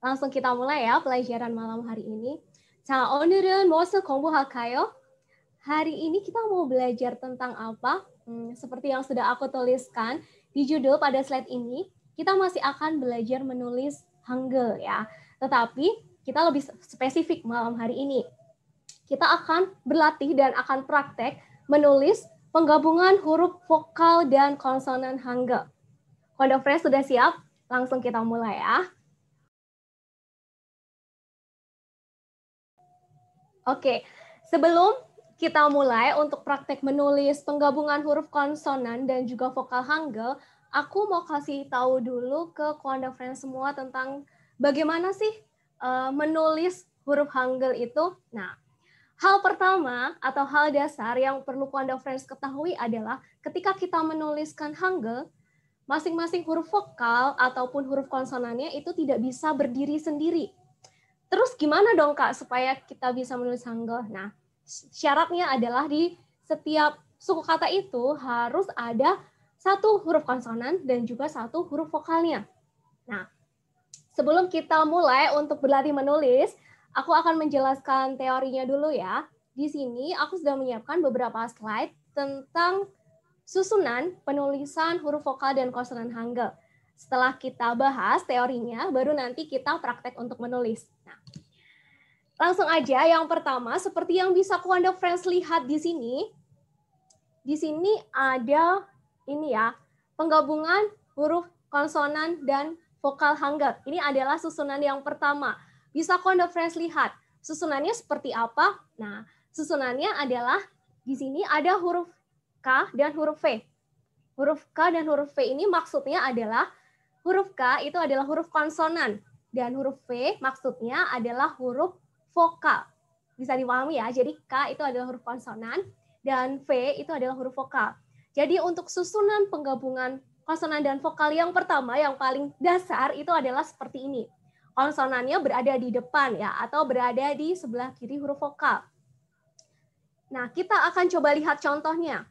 langsung kita mulai ya pelajaran malam hari ini. 자, 오늘은 무엇을 hakayo. Hari ini kita mau belajar tentang apa? Hmm, seperti yang sudah aku tuliskan di judul pada slide ini, kita masih akan belajar menulis Hangul ya. Tetapi kita lebih spesifik malam hari ini. Kita akan berlatih dan akan praktek menulis penggabungan huruf vokal dan konsonan Hangul. Kondofres Fresh sudah siap? Langsung kita mulai ya. Oke, sebelum kita mulai untuk praktek menulis penggabungan huruf konsonan dan juga vokal hangul, aku mau kasih tahu dulu ke Kuanda Friends semua tentang bagaimana sih uh, menulis huruf hangul itu. Nah, hal pertama atau hal dasar yang perlu Kuanda Friends ketahui adalah ketika kita menuliskan hangul, masing-masing huruf vokal ataupun huruf konsonannya itu tidak bisa berdiri sendiri Terus gimana dong Kak supaya kita bisa menulis hangul? Nah, syaratnya adalah di setiap suku kata itu harus ada satu huruf konsonan dan juga satu huruf vokalnya. Nah, sebelum kita mulai untuk berlatih menulis, aku akan menjelaskan teorinya dulu ya. Di sini aku sudah menyiapkan beberapa slide tentang susunan penulisan huruf vokal dan konsonan Hangul. Setelah kita bahas teorinya, baru nanti kita praktek untuk menulis. Nah, langsung aja yang pertama, seperti yang bisa Kuanda Friends lihat di sini, di sini ada ini ya, penggabungan huruf konsonan dan vokal hanggar. Ini adalah susunan yang pertama. Bisa Kuanda Friends lihat, susunannya seperti apa? Nah, susunannya adalah di sini ada huruf K dan huruf V. Huruf K dan huruf V ini maksudnya adalah Huruf K itu adalah huruf konsonan dan huruf V maksudnya adalah huruf vokal. Bisa dipahami ya. Jadi K itu adalah huruf konsonan dan V itu adalah huruf vokal. Jadi untuk susunan penggabungan konsonan dan vokal yang pertama yang paling dasar itu adalah seperti ini. Konsonannya berada di depan ya atau berada di sebelah kiri huruf vokal. Nah, kita akan coba lihat contohnya.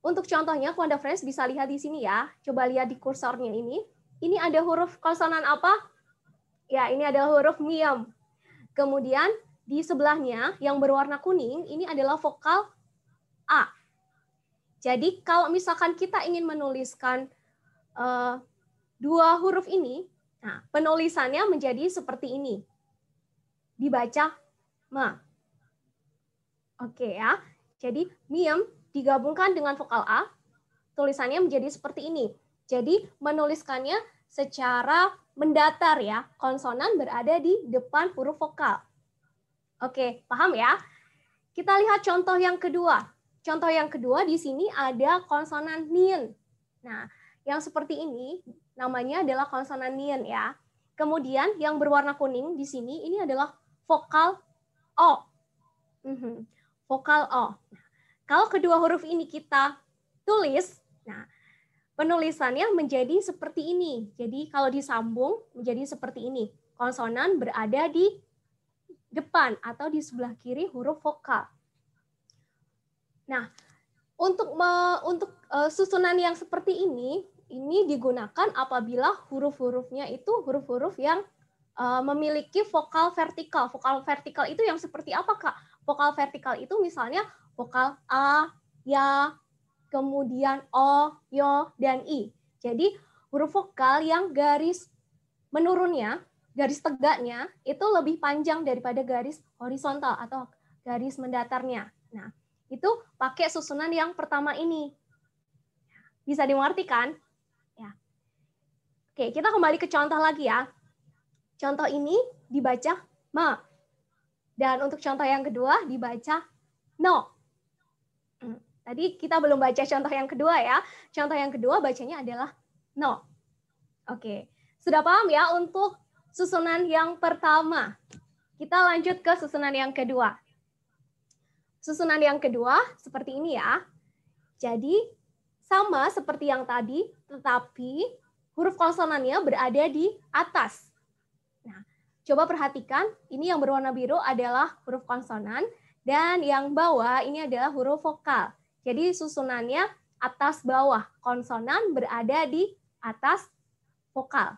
Untuk contohnya, Kuanda Friends bisa lihat di sini ya. Coba lihat di kursornya ini. Ini ada huruf konsonan apa? Ya, ini adalah huruf miam. Kemudian di sebelahnya yang berwarna kuning, ini adalah vokal A. Jadi kalau misalkan kita ingin menuliskan uh, dua huruf ini, nah, penulisannya menjadi seperti ini. Dibaca ma. Oke ya. Jadi miam digabungkan dengan vokal A, tulisannya menjadi seperti ini. Jadi menuliskannya secara mendatar ya, konsonan berada di depan huruf vokal. Oke, paham ya? Kita lihat contoh yang kedua. Contoh yang kedua di sini ada konsonan nien. Nah, yang seperti ini namanya adalah konsonan nien ya. Kemudian yang berwarna kuning di sini ini adalah vokal O. Mm -hmm. Vokal O. Kalau kedua huruf ini kita tulis, nah penulisannya menjadi seperti ini. Jadi kalau disambung menjadi seperti ini. Konsonan berada di depan atau di sebelah kiri huruf vokal. Nah, untuk me, untuk e, susunan yang seperti ini, ini digunakan apabila huruf-hurufnya itu huruf-huruf yang e, memiliki vokal vertikal. Vokal vertikal itu yang seperti apa, Kak? Vokal vertikal itu misalnya vokal a, ya, kemudian o, yo, dan i. Jadi huruf vokal yang garis menurunnya, garis tegaknya itu lebih panjang daripada garis horizontal atau garis mendatarnya. Nah, itu pakai susunan yang pertama ini. Bisa dimengerti kan? Ya. Oke, kita kembali ke contoh lagi ya. Contoh ini dibaca ma. Dan untuk contoh yang kedua dibaca no. Tadi kita belum baca contoh yang kedua ya. Contoh yang kedua bacanya adalah no. Oke, sudah paham ya untuk susunan yang pertama. Kita lanjut ke susunan yang kedua. Susunan yang kedua seperti ini ya. Jadi sama seperti yang tadi, tetapi huruf konsonannya berada di atas. Nah, coba perhatikan, ini yang berwarna biru adalah huruf konsonan, dan yang bawah ini adalah huruf vokal. Jadi susunannya atas bawah, konsonan berada di atas vokal.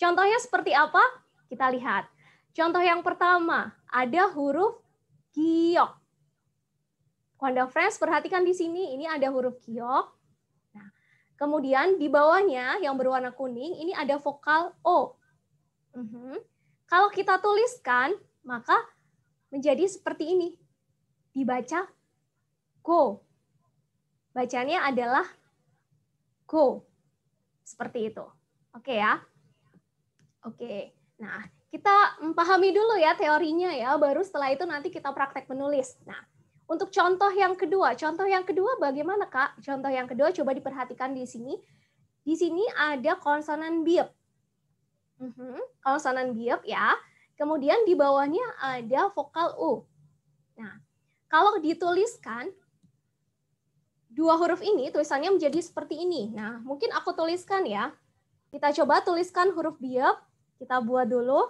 Contohnya seperti apa? Kita lihat. Contoh yang pertama, ada huruf giok. Wanda Friends, perhatikan di sini, ini ada huruf giok. Nah, kemudian di bawahnya yang berwarna kuning, ini ada vokal O. Mm -hmm. Kalau kita tuliskan, maka menjadi seperti ini. Dibaca go. Bacanya adalah go. Seperti itu. Oke ya. Oke. Nah, kita pahami dulu ya teorinya ya, baru setelah itu nanti kita praktek menulis. Nah, untuk contoh yang kedua, contoh yang kedua bagaimana Kak? Contoh yang kedua coba diperhatikan di sini. Di sini ada konsonan biep. Mhm. Konsonan biep ya. Kemudian di bawahnya ada vokal U. Nah, kalau dituliskan dua huruf ini tulisannya menjadi seperti ini. Nah, mungkin aku tuliskan ya. Kita coba tuliskan huruf biak. Kita buat dulu.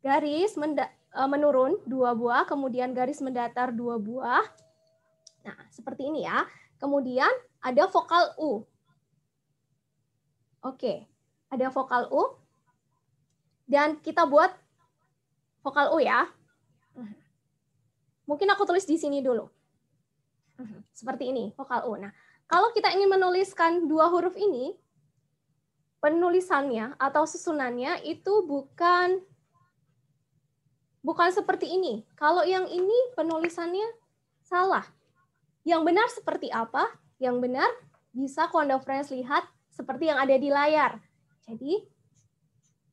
Garis e, menurun dua buah, kemudian garis mendatar dua buah. Nah, seperti ini ya. Kemudian ada vokal U. Oke, ada vokal U. Dan kita buat vokal U ya. Mungkin aku tulis di sini dulu. Mhm. Seperti ini, vokal U. Nah, kalau kita ingin menuliskan dua huruf ini, penulisannya atau susunannya itu bukan bukan seperti ini. Kalau yang ini penulisannya salah. Yang benar seperti apa? Yang benar bisa Kondo Friends lihat seperti yang ada di layar. Jadi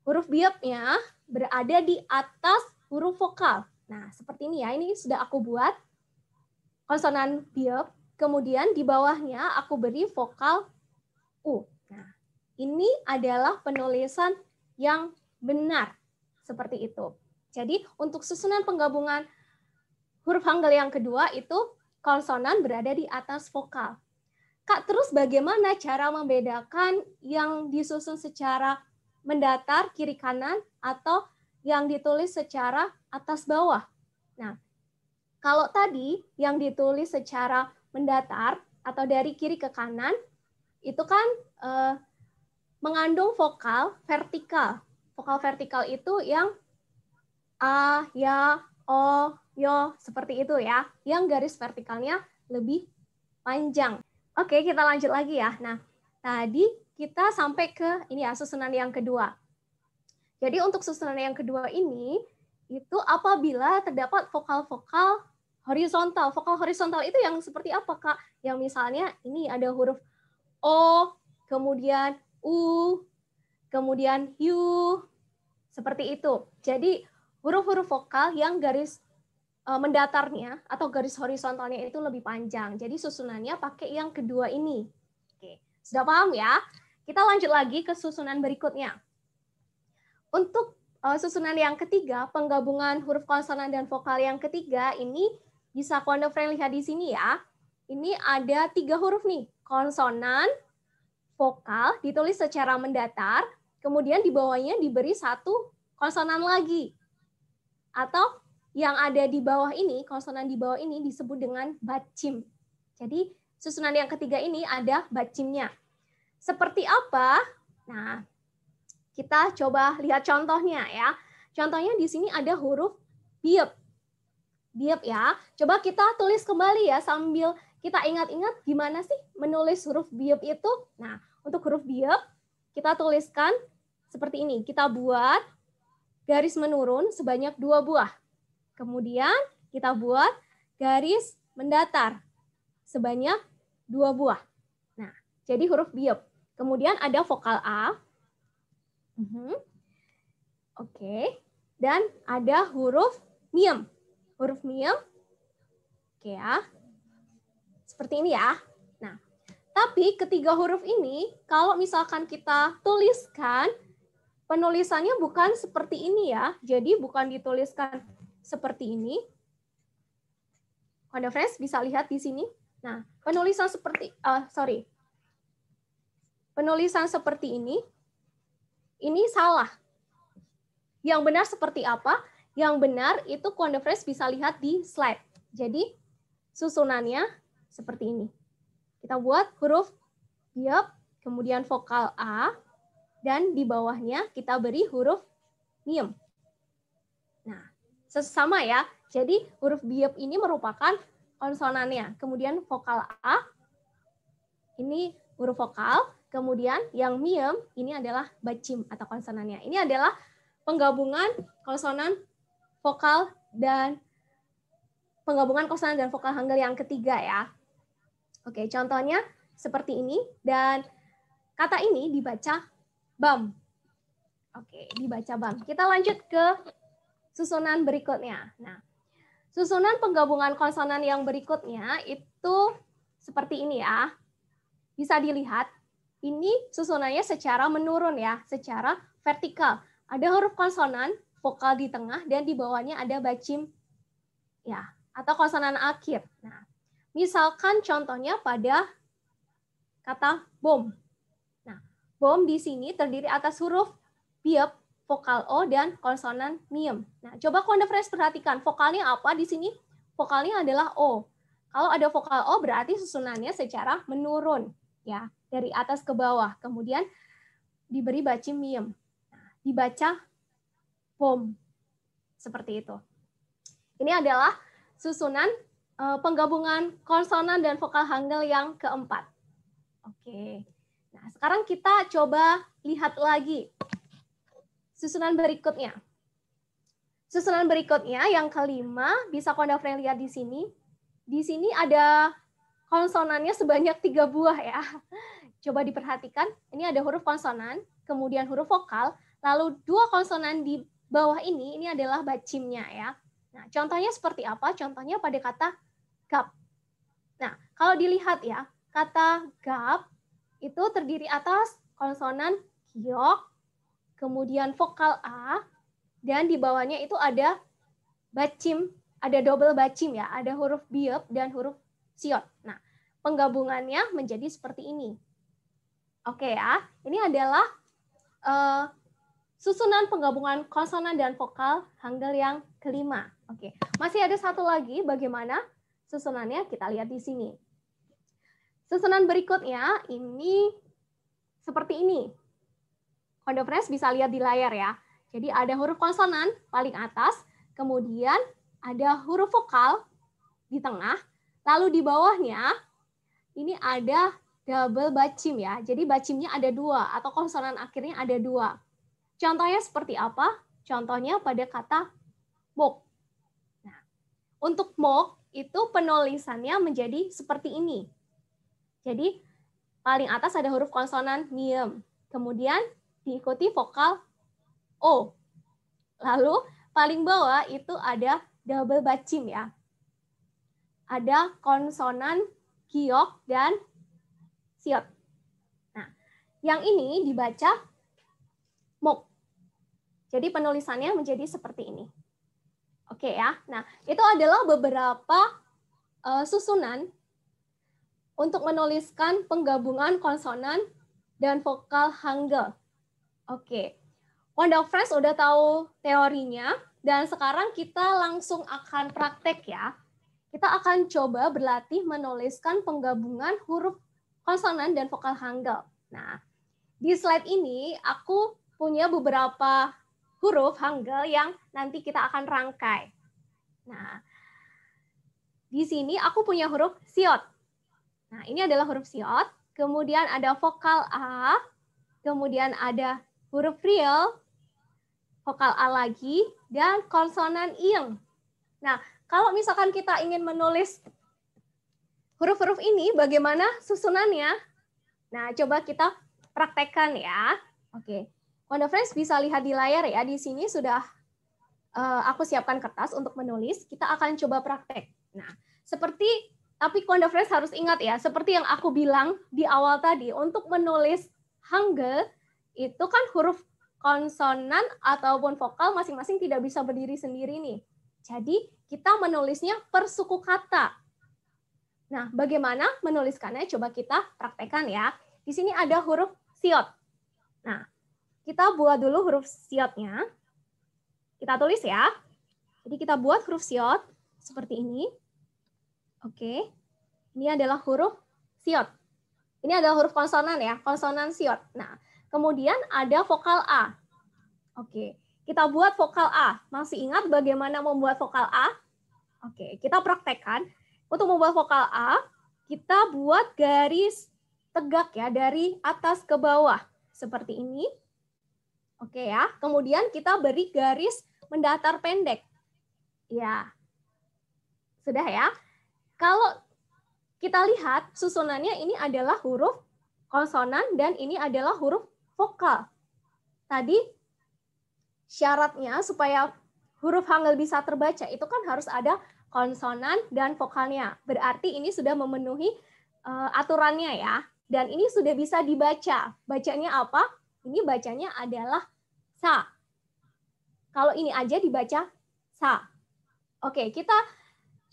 huruf biopnya berada di atas huruf vokal. Nah, seperti ini ya. Ini sudah aku buat konsonan biop, kemudian di bawahnya aku beri vokal U. Nah, ini adalah penulisan yang benar seperti itu. Jadi untuk susunan penggabungan huruf hanggel yang kedua itu konsonan berada di atas vokal. Kak, terus bagaimana cara membedakan yang disusun secara mendatar kiri kanan atau yang ditulis secara atas bawah? Nah, kalau tadi yang ditulis secara mendatar atau dari kiri ke kanan, itu kan eh, mengandung vokal vertikal. Vokal vertikal itu yang a, ya, o, yo, seperti itu ya. Yang garis vertikalnya lebih panjang. Oke, kita lanjut lagi ya. Nah, tadi kita sampai ke ini ya susunan yang kedua. Jadi untuk susunan yang kedua ini itu apabila terdapat vokal-vokal horizontal. Vokal horizontal itu yang seperti apa, Kak? Yang misalnya ini ada huruf O, kemudian U, kemudian U, seperti itu. Jadi huruf-huruf vokal yang garis e, mendatarnya atau garis horizontalnya itu lebih panjang. Jadi susunannya pakai yang kedua ini. Oke, sudah paham ya? Kita lanjut lagi ke susunan berikutnya. Untuk e, susunan yang ketiga, penggabungan huruf konsonan dan vokal yang ketiga ini bisa Kuando Friend lihat di sini ya. Ini ada tiga huruf nih, konsonan, vokal, ditulis secara mendatar, kemudian di bawahnya diberi satu konsonan lagi. Atau yang ada di bawah ini, konsonan di bawah ini disebut dengan bacim. Jadi susunan yang ketiga ini ada bacimnya. Seperti apa? Nah, kita coba lihat contohnya ya. Contohnya di sini ada huruf biep. Diep ya. Coba kita tulis kembali ya sambil kita ingat-ingat gimana sih menulis huruf biep itu. Nah, untuk huruf biep kita tuliskan seperti ini. Kita buat garis menurun sebanyak dua buah. Kemudian kita buat garis mendatar sebanyak dua buah. Nah, jadi huruf biep. Kemudian ada vokal A. Uh mhm. -huh. Oke. Okay. Dan ada huruf miem huruf mim. Oke ya. Seperti ini ya. Nah, tapi ketiga huruf ini kalau misalkan kita tuliskan penulisannya bukan seperti ini ya. Jadi bukan dituliskan seperti ini. Anda friends bisa lihat di sini. Nah, penulisan seperti uh, sorry. Penulisan seperti ini ini salah. Yang benar seperti apa? Yang benar itu Condefres bisa lihat di slide. Jadi susunannya seperti ini. Kita buat huruf yep, kemudian vokal A, dan di bawahnya kita beri huruf miem. Nah, sesama ya. Jadi huruf biep ini merupakan konsonannya. Kemudian vokal A, ini huruf vokal, kemudian yang miem ini adalah bacim atau konsonannya. Ini adalah penggabungan konsonan vokal dan penggabungan konsonan dan vokal Hangul yang ketiga ya. Oke, contohnya seperti ini dan kata ini dibaca bam. Oke, dibaca bam. Kita lanjut ke susunan berikutnya. Nah, susunan penggabungan konsonan yang berikutnya itu seperti ini ya. Bisa dilihat ini susunannya secara menurun ya, secara vertikal. Ada huruf konsonan vokal di tengah dan di bawahnya ada bacim ya atau konsonan akhir. Nah, misalkan contohnya pada kata bom. Nah, bom di sini terdiri atas huruf biep, vokal o dan konsonan miem. Nah, coba fresh perhatikan vokalnya apa di sini? Vokalnya adalah o. Kalau ada vokal o berarti susunannya secara menurun ya, dari atas ke bawah. Kemudian diberi bacim miem. Nah, dibaca home. Seperti itu. Ini adalah susunan eh, penggabungan konsonan dan vokal Hangul yang keempat. Oke. Nah, sekarang kita coba lihat lagi susunan berikutnya. Susunan berikutnya yang kelima bisa Konda Friend lihat di sini. Di sini ada konsonannya sebanyak tiga buah ya. Coba diperhatikan, ini ada huruf konsonan, kemudian huruf vokal, lalu dua konsonan di bawah ini, ini adalah bacimnya ya. Nah, contohnya seperti apa? Contohnya pada kata gap. Nah, kalau dilihat ya, kata gap itu terdiri atas konsonan giok, kemudian vokal A, dan di bawahnya itu ada bacim, ada double bacim ya, ada huruf biop dan huruf siot. Nah, penggabungannya menjadi seperti ini. Oke ya, ini adalah uh, susunan penggabungan konsonan dan vokal Hangul yang kelima. Oke, masih ada satu lagi bagaimana susunannya kita lihat di sini. Susunan berikutnya ini seperti ini. Kondofres bisa lihat di layar ya. Jadi ada huruf konsonan paling atas, kemudian ada huruf vokal di tengah, lalu di bawahnya ini ada double bacim ya. Jadi bacimnya ada dua atau konsonan akhirnya ada dua. Contohnya seperti apa? Contohnya pada kata mok. Nah, untuk mok itu penulisannya menjadi seperti ini. Jadi paling atas ada huruf konsonan miem, kemudian diikuti vokal o. Lalu paling bawah itu ada double bacim ya. Ada konsonan kiok dan siot. Nah, yang ini dibaca jadi penulisannya menjadi seperti ini. Oke ya. Nah, itu adalah beberapa uh, susunan untuk menuliskan penggabungan konsonan dan vokal hangul. Oke. Wanda Friends udah tahu teorinya dan sekarang kita langsung akan praktek ya. Kita akan coba berlatih menuliskan penggabungan huruf konsonan dan vokal hangul. Nah, di slide ini aku punya beberapa huruf Hangul yang nanti kita akan rangkai. Nah, di sini aku punya huruf siot. Nah, ini adalah huruf siot. Kemudian ada vokal A, kemudian ada huruf real, vokal A lagi, dan konsonan ing. Nah, kalau misalkan kita ingin menulis huruf-huruf ini, bagaimana susunannya? Nah, coba kita praktekkan ya. Oke, Wanda Friends bisa lihat di layar ya, di sini sudah uh, aku siapkan kertas untuk menulis, kita akan coba praktek. Nah, seperti tapi Wanda Friends harus ingat ya, seperti yang aku bilang di awal tadi, untuk menulis Hangul itu kan huruf konsonan ataupun vokal masing-masing tidak bisa berdiri sendiri nih. Jadi kita menulisnya per suku kata. Nah, bagaimana menuliskannya? Coba kita praktekkan ya. Di sini ada huruf siot. Nah, kita buat dulu huruf siotnya. Kita tulis ya. Jadi kita buat huruf siot seperti ini. Oke. Ini adalah huruf siot. Ini adalah huruf konsonan ya, konsonan siot. Nah, kemudian ada vokal A. Oke. Kita buat vokal A. Masih ingat bagaimana membuat vokal A? Oke, kita praktekkan. Untuk membuat vokal A, kita buat garis tegak ya dari atas ke bawah seperti ini. Oke ya. Kemudian kita beri garis mendatar pendek. Ya. Sudah ya. Kalau kita lihat susunannya ini adalah huruf konsonan dan ini adalah huruf vokal. Tadi syaratnya supaya huruf hangul bisa terbaca itu kan harus ada konsonan dan vokalnya. Berarti ini sudah memenuhi uh, aturannya ya. Dan ini sudah bisa dibaca. Bacanya apa? ini bacanya adalah sa. Kalau ini aja dibaca sa. Oke, kita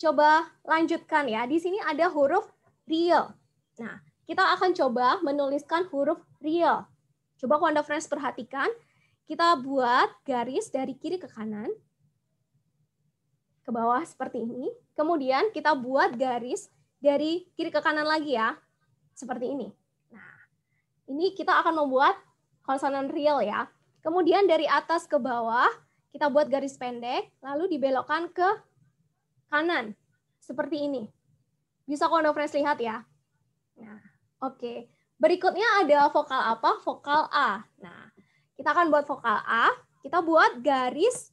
coba lanjutkan ya. Di sini ada huruf real. Nah, kita akan coba menuliskan huruf real. Coba kalau friends perhatikan, kita buat garis dari kiri ke kanan, ke bawah seperti ini. Kemudian kita buat garis dari kiri ke kanan lagi ya, seperti ini. Nah, ini kita akan membuat konsonan real ya. Kemudian dari atas ke bawah, kita buat garis pendek, lalu dibelokkan ke kanan. Seperti ini. Bisa Kondo Friends lihat ya. Nah, oke. Okay. Berikutnya ada vokal apa? Vokal A. Nah, kita akan buat vokal A. Kita buat garis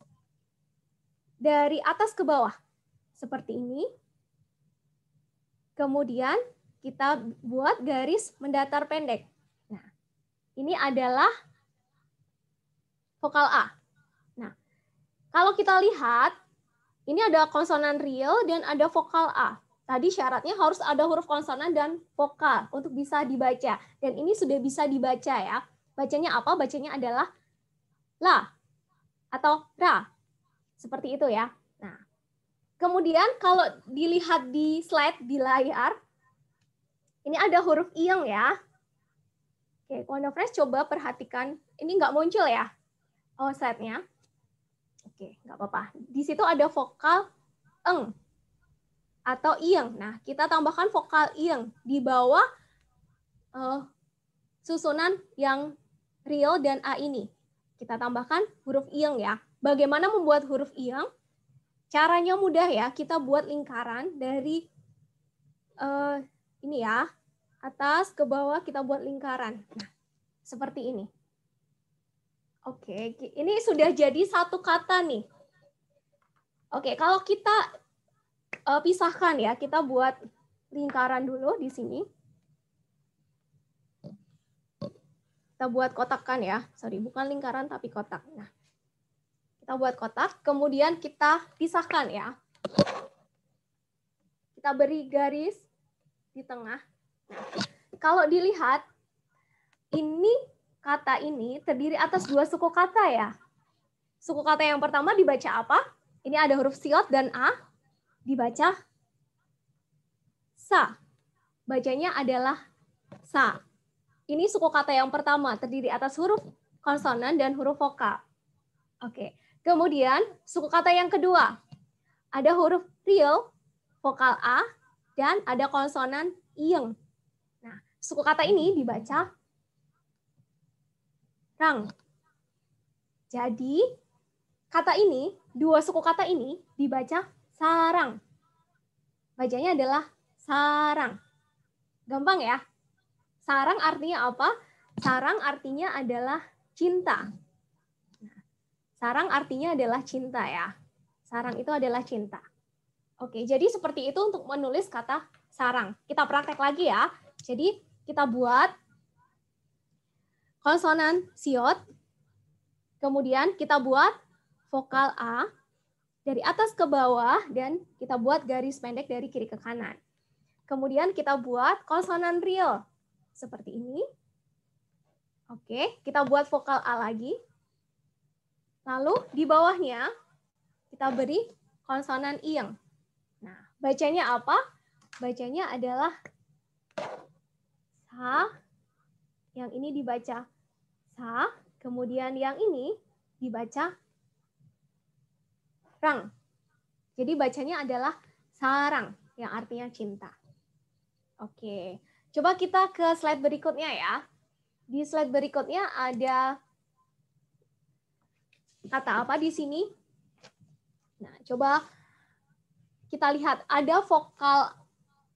dari atas ke bawah. Seperti ini. Kemudian kita buat garis mendatar pendek ini adalah vokal A. Nah, kalau kita lihat, ini ada konsonan real dan ada vokal A. Tadi syaratnya harus ada huruf konsonan dan vokal untuk bisa dibaca. Dan ini sudah bisa dibaca ya. Bacanya apa? Bacanya adalah la atau ra. Seperti itu ya. Nah, kemudian kalau dilihat di slide di layar, ini ada huruf iyang ya. Oke, Fresh coba perhatikan. Ini nggak muncul ya oh, slide-nya. Oke, nggak apa-apa. Di situ ada vokal eng atau ieng. Nah, kita tambahkan vokal ieng di bawah uh, susunan yang real dan A ini. Kita tambahkan huruf ieng ya. Bagaimana membuat huruf ieng? Caranya mudah ya. Kita buat lingkaran dari uh, ini ya, atas ke bawah kita buat lingkaran. Nah, seperti ini. Oke, ini sudah jadi satu kata nih. Oke, kalau kita uh, pisahkan ya, kita buat lingkaran dulu di sini. Kita buat kotakan ya, sorry, bukan lingkaran tapi kotak. Nah, kita buat kotak, kemudian kita pisahkan ya. Kita beri garis di tengah kalau dilihat, ini kata ini terdiri atas dua suku kata ya. Suku kata yang pertama dibaca apa? Ini ada huruf siot dan A, dibaca sa. Bacanya adalah sa. Ini suku kata yang pertama, terdiri atas huruf konsonan dan huruf vokal. Oke, kemudian suku kata yang kedua. Ada huruf real, vokal A, dan ada konsonan ieng. Suku kata ini dibaca rang. Jadi, kata ini, dua suku kata ini dibaca sarang. Bacanya adalah sarang. Gampang ya? Sarang artinya apa? Sarang artinya adalah cinta. Sarang artinya adalah cinta ya. Sarang itu adalah cinta. Oke, jadi seperti itu untuk menulis kata sarang. Kita praktek lagi ya. Jadi kita buat konsonan siot, kemudian kita buat vokal A dari atas ke bawah, dan kita buat garis pendek dari kiri ke kanan. Kemudian kita buat konsonan real, seperti ini. Oke, kita buat vokal A lagi. Lalu di bawahnya kita beri konsonan yang. Nah, bacanya apa? Bacanya adalah ha, yang ini dibaca sa, kemudian yang ini dibaca rang. Jadi bacanya adalah sarang yang artinya cinta. Oke, coba kita ke slide berikutnya ya. Di slide berikutnya ada kata apa di sini? Nah, coba kita lihat ada vokal,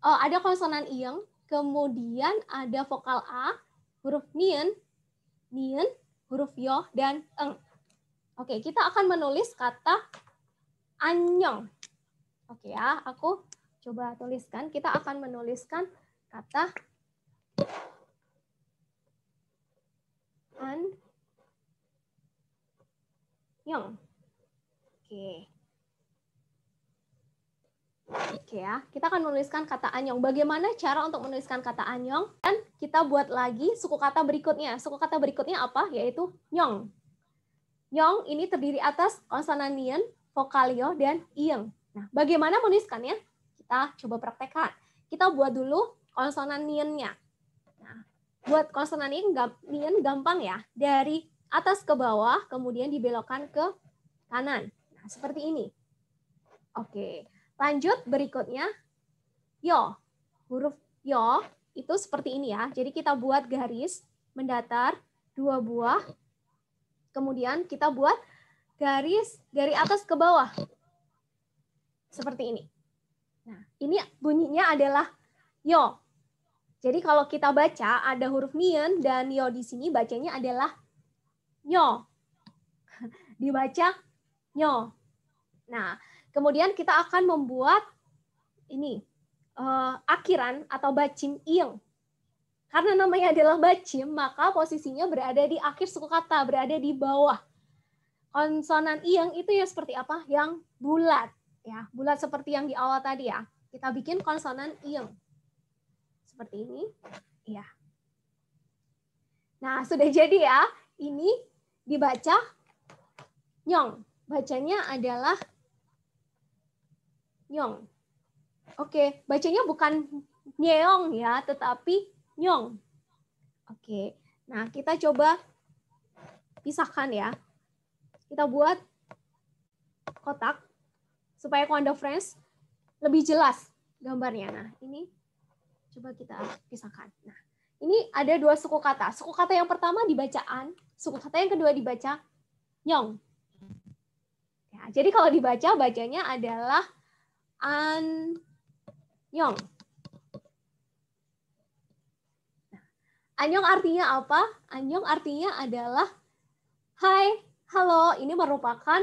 oh, ada konsonan ieng, Kemudian ada vokal A, huruf nien, nien, huruf yo, dan eng. Oke, kita akan menulis kata anyong. Oke ya, aku coba tuliskan. Kita akan menuliskan kata anyong. Oke. Oke ya, kita akan menuliskan kata anyong. Bagaimana cara untuk menuliskan kata anyong? Dan kita buat lagi suku kata berikutnya. Suku kata berikutnya apa? Yaitu nyong. Nyong ini terdiri atas konsonan nian, vokalio, dan ieng. Nah, bagaimana menuliskannya? Kita coba praktekkan. Kita buat dulu konsonan niannya. Nah, buat konsonan nian gampang ya. Dari atas ke bawah, kemudian dibelokkan ke kanan. Nah, seperti ini. Oke. Okay. Lanjut berikutnya, yo. Huruf yo itu seperti ini ya. Jadi kita buat garis mendatar dua buah. Kemudian kita buat garis dari atas ke bawah. Seperti ini. Nah, ini bunyinya adalah yo. Jadi kalau kita baca ada huruf mien dan yo di sini bacanya adalah nyo. Dibaca nyo. Nah, Kemudian kita akan membuat ini uh, akiran atau bacim ieng. Karena namanya adalah bacim, maka posisinya berada di akhir suku kata, berada di bawah. Konsonan ieng itu ya seperti apa? Yang bulat, ya bulat seperti yang di awal tadi ya. Kita bikin konsonan ieng seperti ini, ya. Nah sudah jadi ya. Ini dibaca nyong. Bacanya adalah Nyong. Oke, bacanya bukan Nyeong ya, tetapi Nyong. Oke, nah kita coba pisahkan ya. Kita buat kotak supaya Anda Friends lebih jelas gambarnya. Nah, ini coba kita pisahkan. Nah, ini ada dua suku kata. Suku kata yang pertama dibacaan, suku kata yang kedua dibaca nyong. Ya, jadi kalau dibaca bacanya adalah An Yong. Anyong artinya apa? Anyong artinya adalah Hai, halo. Ini merupakan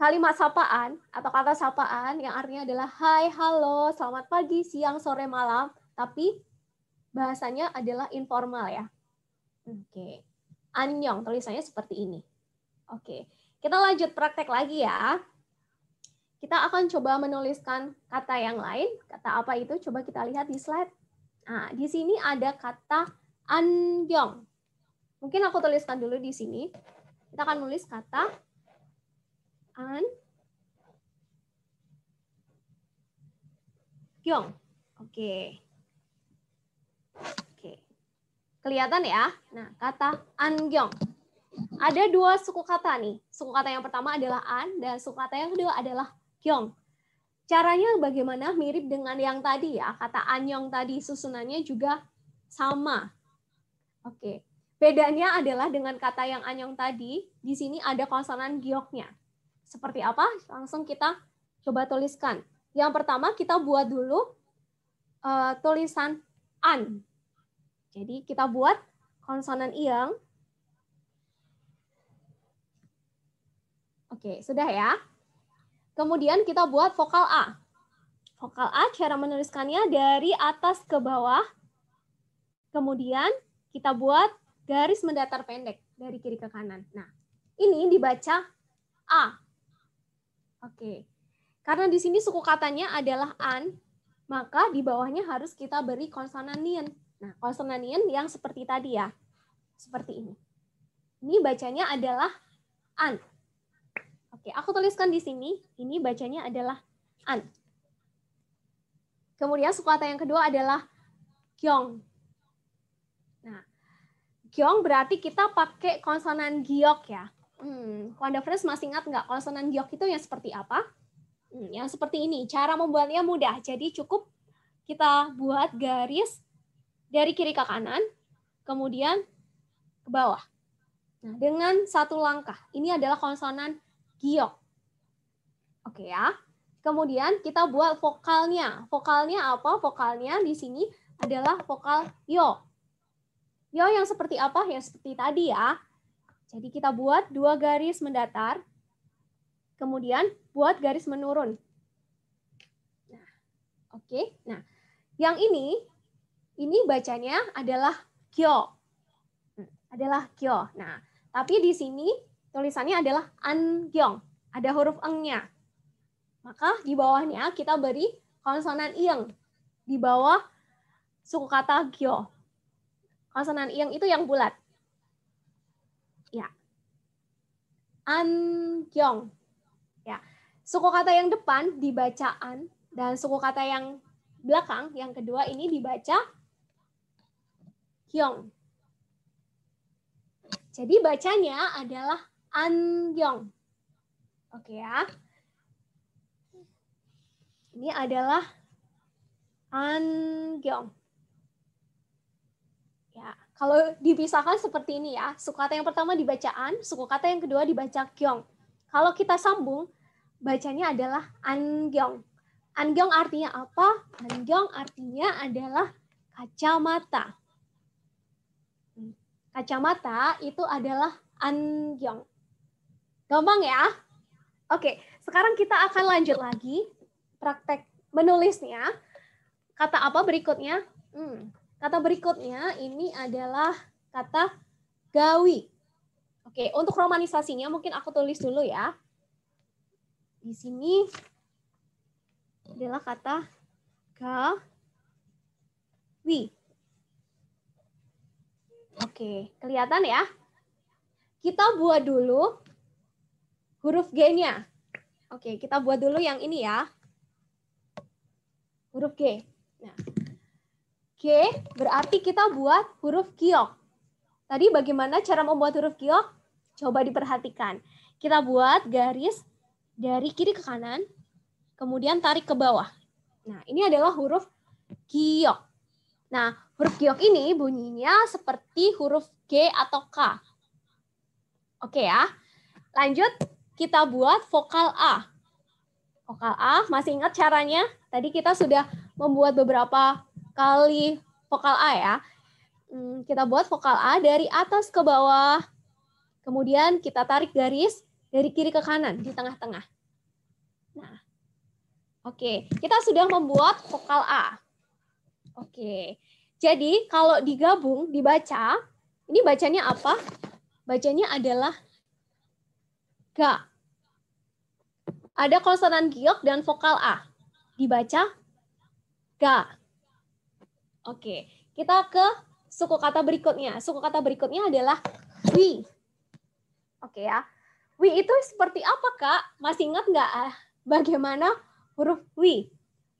kalimat sapaan atau kata sapaan yang artinya adalah Hai, halo, selamat pagi, siang, sore, malam. Tapi bahasanya adalah informal ya. Oke. Okay. Anyong tulisannya seperti ini. Oke. Okay. Kita lanjut praktek lagi ya. Kita akan coba menuliskan kata yang lain. Kata apa itu? Coba kita lihat di slide. Nah, di sini ada kata anjong. Mungkin aku tuliskan dulu di sini. Kita akan menulis kata an Oke. Oke. Kelihatan ya? Nah, kata Angyong. Ada dua suku kata nih. Suku kata yang pertama adalah an dan suku kata yang kedua adalah Yong, Caranya bagaimana? Mirip dengan yang tadi ya, kata Anyong tadi susunannya juga sama. Oke. Bedanya adalah dengan kata yang Anyong tadi, di sini ada konsonan gioknya. Seperti apa? Langsung kita coba tuliskan. Yang pertama kita buat dulu uh, tulisan an. Jadi kita buat konsonan iang. Oke, sudah ya. Kemudian kita buat vokal A. Vokal A cara menuliskannya dari atas ke bawah. Kemudian kita buat garis mendatar pendek dari kiri ke kanan. Nah, ini dibaca A. Oke. Karena di sini suku katanya adalah an, maka di bawahnya harus kita beri konsonan konsonanien. Nah, konsonan konsonanien yang seperti tadi ya. Seperti ini. Ini bacanya adalah an. Oke, aku tuliskan di sini, ini bacanya adalah an. Kemudian suku kata yang kedua adalah kyong. Nah, kyong berarti kita pakai konsonan giok ya. Hmm, Wanda Friends masih ingat nggak konsonan giok itu yang seperti apa? Hmm, yang seperti ini. Cara membuatnya mudah. Jadi cukup kita buat garis dari kiri ke kanan, kemudian ke bawah. Nah, dengan satu langkah. Ini adalah konsonan giok. Oke ya. Kemudian kita buat vokalnya. Vokalnya apa? Vokalnya di sini adalah vokal yo. Yo yang seperti apa? Yang seperti tadi ya. Jadi kita buat dua garis mendatar. Kemudian buat garis menurun. Nah, oke. Okay. Nah, yang ini ini bacanya adalah kyo. Hmm, adalah kyo. Nah, tapi di sini Tulisannya adalah Angyong. Ada huruf engnya. Maka di bawahnya kita beri konsonan ieng. Di bawah suku kata gyo. Konsonan ieng itu yang bulat. Ya. Angyong. Ya. Suku kata yang depan dibaca an dan suku kata yang belakang yang kedua ini dibaca kyong. Jadi bacanya adalah Anyong. Oke ya. Ini adalah anjong. Ya, kalau dipisahkan seperti ini ya, suku kata yang pertama dibaca an, suku kata yang kedua dibaca kyong. Kalau kita sambung, bacanya adalah anjong. Anjong artinya apa? Anjong artinya adalah kacamata. Hmm, kacamata itu adalah anjong. Gampang ya? Oke, sekarang kita akan lanjut lagi praktek menulisnya. Kata apa berikutnya? Hmm, kata berikutnya ini adalah kata gawi. Oke, untuk romanisasinya mungkin aku tulis dulu ya. Di sini adalah kata gawi. Oke, kelihatan ya? Kita buat dulu huruf G-nya. Oke, kita buat dulu yang ini ya. Huruf G. Nah, G berarti kita buat huruf kiok. Tadi bagaimana cara membuat huruf kiok? Coba diperhatikan. Kita buat garis dari kiri ke kanan, kemudian tarik ke bawah. Nah, ini adalah huruf kiok. Nah, huruf kiok ini bunyinya seperti huruf G atau K. Oke ya. Lanjut kita buat vokal A. Vokal A, masih ingat caranya? Tadi kita sudah membuat beberapa kali vokal A ya. Hmm, kita buat vokal A dari atas ke bawah. Kemudian kita tarik garis dari kiri ke kanan di tengah-tengah. Nah, oke. Kita sudah membuat vokal A. Oke. Jadi kalau digabung, dibaca, ini bacanya apa? Bacanya adalah ga. Ada konsonan giok dan vokal A. Dibaca ga. Oke, kita ke suku kata berikutnya. Suku kata berikutnya adalah w. Oke ya. w itu seperti apa, Kak? Masih ingat nggak ah, bagaimana huruf w?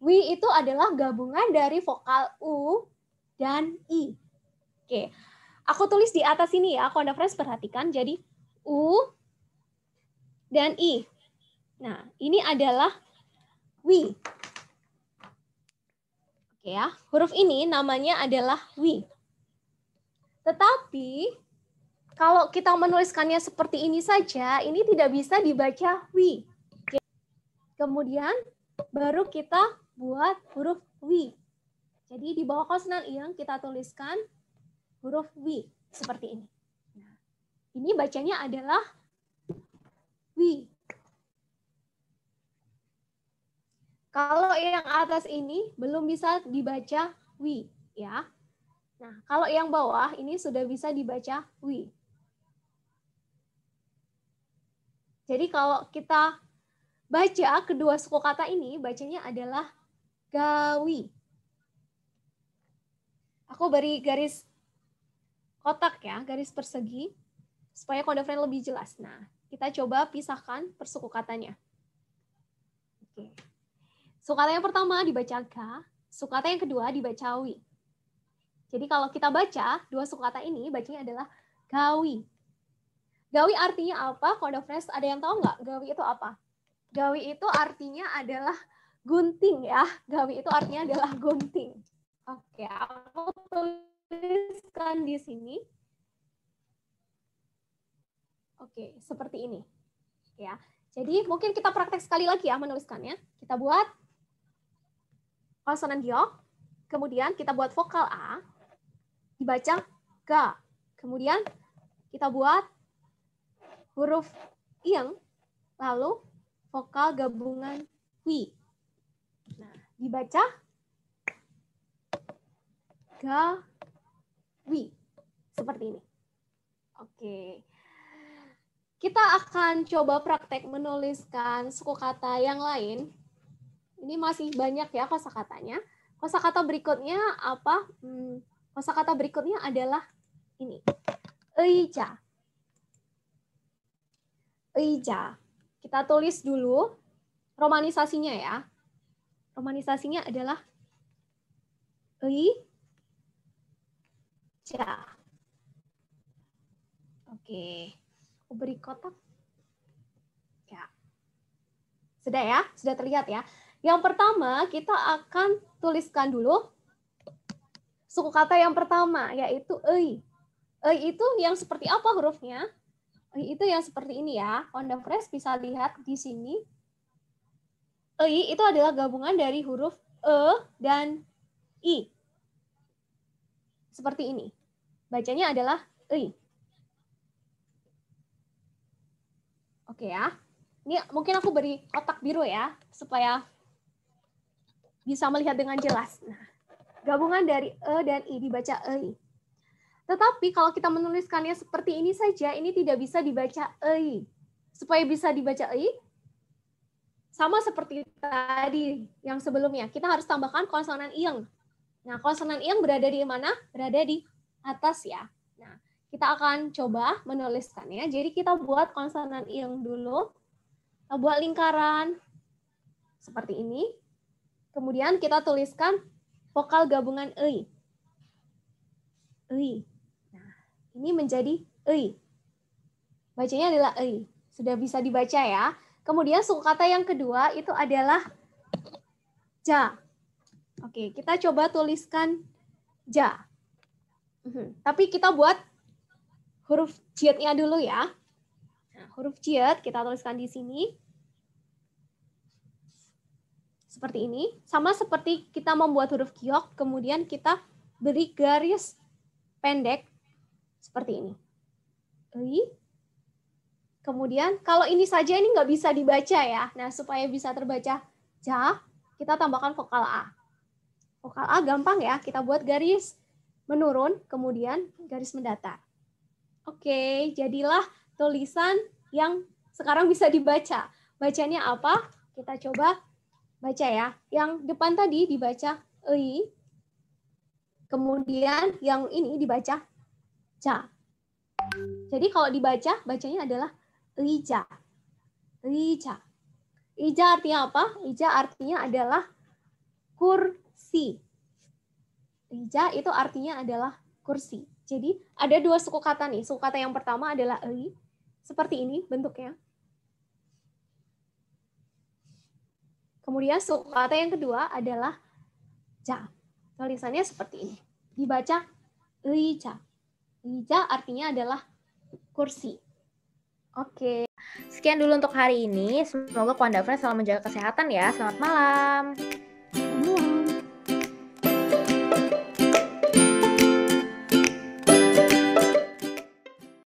W itu adalah gabungan dari vokal U dan I. Oke, aku tulis di atas ini ya, Konda Friends perhatikan. Jadi U, dan I. Nah, ini adalah we. Oke ya, huruf ini namanya adalah we. Tetapi kalau kita menuliskannya seperti ini saja, ini tidak bisa dibaca we. Kemudian baru kita buat huruf we. Jadi di bawah konsonan yang kita tuliskan huruf we seperti ini. Nah, ini bacanya adalah we. Kalau yang atas ini belum bisa dibaca we, ya. Nah, kalau yang bawah ini sudah bisa dibaca we. Jadi kalau kita baca kedua suku kata ini, bacanya adalah gawi. Aku beri garis kotak ya, garis persegi, supaya kode friend lebih jelas. Nah, kita coba pisahkan persuku katanya. Oke. Sukata yang pertama dibaca ga, sukata yang kedua dibaca wi. Jadi kalau kita baca dua sukata ini bacanya adalah gawi. Gawi artinya apa? Kalau fresh ada yang tahu nggak gawi itu apa? Gawi itu artinya adalah gunting ya. Gawi itu artinya adalah gunting. Oke, aku tuliskan di sini Oke, seperti ini. Ya. Jadi mungkin kita praktek sekali lagi ya menuliskannya. Kita buat konsonan giok, kemudian kita buat vokal A, dibaca ga. Kemudian kita buat huruf yang, lalu vokal gabungan wi. Nah, dibaca ga wi seperti ini. Oke. Okay. Kita akan coba praktek menuliskan suku kata yang lain. Ini masih banyak ya kosa katanya. Kosa kata berikutnya apa? Hmm, kata berikutnya adalah ini. Eija. Eija. Kita tulis dulu romanisasinya ya. Romanisasinya adalah Eija. Oke. Okay beri kotak. Ya. Sudah ya? Sudah terlihat ya? Yang pertama, kita akan tuliskan dulu suku kata yang pertama, yaitu ei. Ei itu yang seperti apa hurufnya? Ei itu yang seperti ini ya. On the press bisa lihat di sini. Ei itu adalah gabungan dari huruf e dan i. Seperti ini. Bacanya adalah ei. Oke ya. Ini mungkin aku beri kotak biru ya, supaya bisa melihat dengan jelas. Nah, gabungan dari E dan I dibaca EI. Tetapi kalau kita menuliskannya seperti ini saja, ini tidak bisa dibaca EI. Supaya bisa dibaca EI, sama seperti tadi yang sebelumnya, kita harus tambahkan konsonan i. Nah, konsonan yang berada di mana? Berada di atas ya. Kita akan coba menuliskannya. Jadi kita buat konsonan yang dulu. Kita buat lingkaran seperti ini. Kemudian kita tuliskan vokal gabungan ei. Ei. Nah, ini menjadi ei. Bacanya adalah ei. Sudah bisa dibaca ya. Kemudian suku kata yang kedua itu adalah ja. Oke, kita coba tuliskan ja. Mhm. Tapi kita buat huruf jihadnya dulu ya. Nah, huruf jihad kita tuliskan di sini. Seperti ini. Sama seperti kita membuat huruf giok, kemudian kita beri garis pendek seperti ini. Kemudian kalau ini saja ini nggak bisa dibaca ya. Nah supaya bisa terbaca ja, kita tambahkan vokal a. Vokal a gampang ya. Kita buat garis menurun, kemudian garis mendatar. Oke, jadilah tulisan yang sekarang bisa dibaca. Bacanya apa? Kita coba baca ya. Yang depan tadi dibaca li. Kemudian yang ini dibaca ja. Jadi kalau dibaca, bacanya adalah rija. Rija. Ija artinya apa? Ija artinya adalah kursi. Ija itu artinya adalah kursi. Jadi ada dua suku kata nih. Suku kata yang pertama adalah ei, seperti ini bentuknya. Kemudian suku kata yang kedua adalah ja. Tulisannya seperti ini. Dibaca Ei e ja artinya adalah kursi. Oke. Sekian dulu untuk hari ini. Semoga Kuanda Friends selalu menjaga kesehatan ya. Selamat malam.